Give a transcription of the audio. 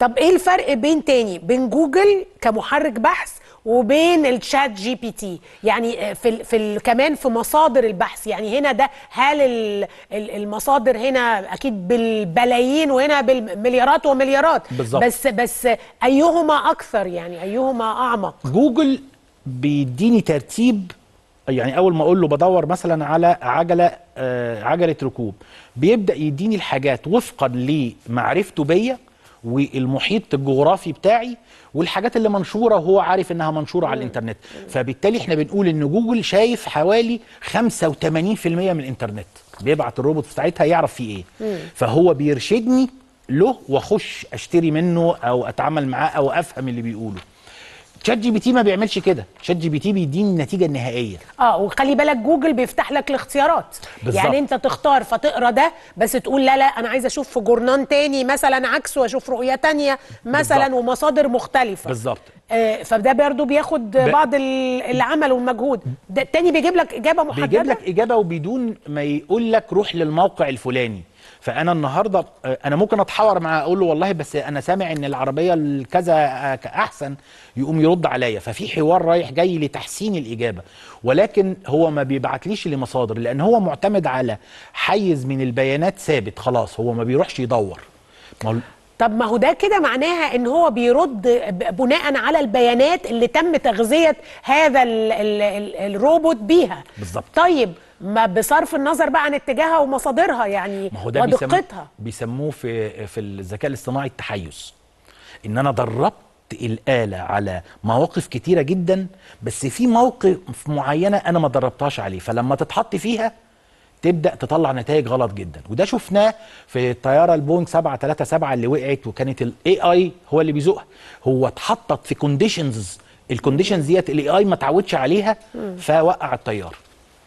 طب ايه الفرق بين تاني بين جوجل كمحرك بحث وبين الشات جي بي تي يعني آه، في الـ في الـ كمان في مصادر البحث يعني هنا ده هل المصادر هنا اكيد بالبلايين وهنا بالمليارات ومليارات بالزبط. بس بس ايهما اكثر يعني ايهما اعمق جوجل بيديني ترتيب يعني اول ما اقول له بدور مثلا على عجله آه، عجله ركوب بيبدا يديني الحاجات وفقا لمعرفته بيا والمحيط الجغرافي بتاعي والحاجات اللي منشوره وهو عارف انها منشوره على الانترنت فبالتالي احنا بنقول ان جوجل شايف حوالي 85% من الانترنت بيبعت الروبوت بتاعتها يعرف فيه ايه فهو بيرشدني له واخش اشتري منه او اتعامل معاه او افهم اللي بيقوله شات جي بي تي ما بيعملش كده شات جي بي تي بيديني النتيجه النهائيه اه وخلي بالك جوجل بيفتح لك الاختيارات بالزبط. يعني انت تختار فتقرا ده بس تقول لا لا انا عايز اشوف في جورنان تاني مثلا عكسه واشوف رؤيه تانية مثلا بالزبط. ومصادر مختلفه بالظبط آه فده برضه بياخد ب... بعض العمل والمجهود ده التاني بيجيب لك اجابه محدده بيجيب لك اجابه وبدون ما يقول لك روح للموقع الفلاني فانا النهارده آه، انا ممكن اتحاور معاه اقول له والله بس انا سامع ان العربيه الكذا آه، احسن يقوم يرد عليا ففي حوار رايح جاي لتحسين الاجابه ولكن هو ما بيبعتليش لمصادر لان هو معتمد على حيز من البيانات ثابت خلاص هو ما بيروحش يدور طب ما هو ده كده معناها ان هو بيرد بناء على البيانات اللي تم تغذيه هذا الـ الـ الروبوت بيها بالظبط طيب ما بصرف النظر بقى عن اتجاهها ومصادرها يعني ما هو ده ودقتها بيسموه في في الذكاء الاصطناعي التحيز ان انا دربت الآلة على مواقف كتيرة جدا بس في موقف معينة أنا ما دربتهاش عليه فلما تتحط فيها تبدا تطلع نتائج غلط جدا وده شفناه في الطياره البونج 737 اللي وقعت وكانت الاي اي هو اللي بيزقها هو اتحطت في كونديشنز الكونديشنز ديت الاي اي ما تعودش عليها فوقع الطياره